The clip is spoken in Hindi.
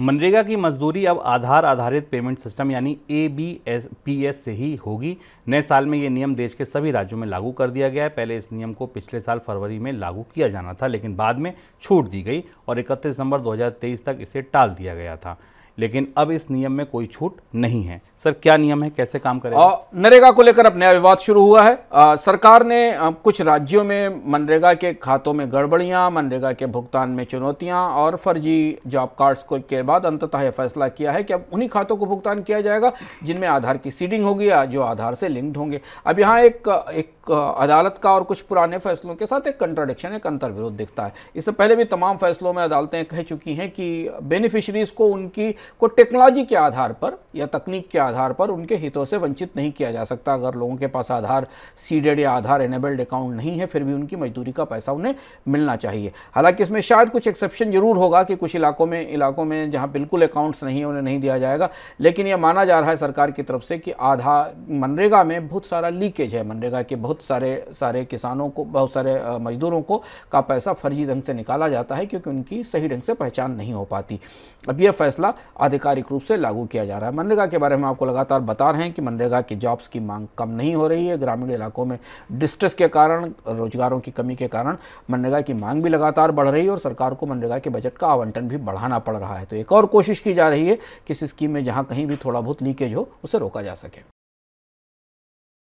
मनरेगा की मजदूरी अब आधार आधारित पेमेंट सिस्टम यानी A B S P S से ही होगी नए साल में ये नियम देश के सभी राज्यों में लागू कर दिया गया है पहले इस नियम को पिछले साल फरवरी में लागू किया जाना था लेकिन बाद में छूट दी गई और इकतीस दिसंबर 2023 तक इसे टाल दिया गया था लेकिन अब इस नियम में कोई छूट नहीं है सर क्या नियम है कैसे काम करेगा नरेगा को लेकर अब नया विवाद शुरू हुआ है आ, सरकार ने आ, कुछ राज्यों में मनरेगा के खातों में गड़बड़ियां मनरेगा के भुगतान में चुनौतियां और फर्जी जॉब कार्ड्स को के बाद अंततः यह फैसला किया है कि अब उन्हीं खातों को भुगतान किया जाएगा जिनमें आधार की सीडिंग होगी या जो आधार से लिंक्ड होंगे अब यहाँ एक एक अदालत का और कुछ पुराने फैसलों के साथ एक कंट्राडिक्शन एक अंतर विरोध दिखता है इससे पहले भी तमाम फैसलों में अदालतें कह चुकी हैं कि बेनिफिशरीज को उनकी को टेक्नोलॉजी के आधार पर या तकनीक के आधार पर उनके हितों से वंचित नहीं किया जा सकता अगर लोगों के पास आधार सीडेड या आधार एनेबल्ड अकाउंट नहीं है फिर भी उनकी मजदूरी का पैसा उन्हें मिलना चाहिए हालांकि इसमें शायद कुछ एक्सेप्शन जरूर होगा कि कुछ इलाकों में इलाकों में जहाँ बिल्कुल अकाउंट्स नहीं है उन्हें नहीं दिया जाएगा लेकिन यह माना जा रहा है सरकार की तरफ से कि आधा मनरेगा में बहुत सारा लीकेज है मनरेगा के बहुत सारे सारे किसानों को बहुत सारे मजदूरों को का पैसा फर्जी ढंग से निकाला जाता है क्योंकि उनकी सही ढंग से पहचान नहीं हो पाती अब यह फैसला आधिकारिक रूप से लागू किया जा रहा है मनरेगा के बारे में आपको लगातार बता रहे हैं कि मनरेगा की जॉब्स की मांग कम नहीं हो रही है ग्रामीण इलाकों में डिस्ट्रेस के कारण रोजगारों की कमी के कारण मनरेगा की मांग भी लगातार बढ़ रही है और सरकार को मनरेगा के बजट का आवंटन भी बढ़ाना पड़ रहा है तो एक और कोशिश की जा रही है कि इस स्कीम में जहाँ कहीं भी थोड़ा बहुत लीकेज हो उसे रोका जा सके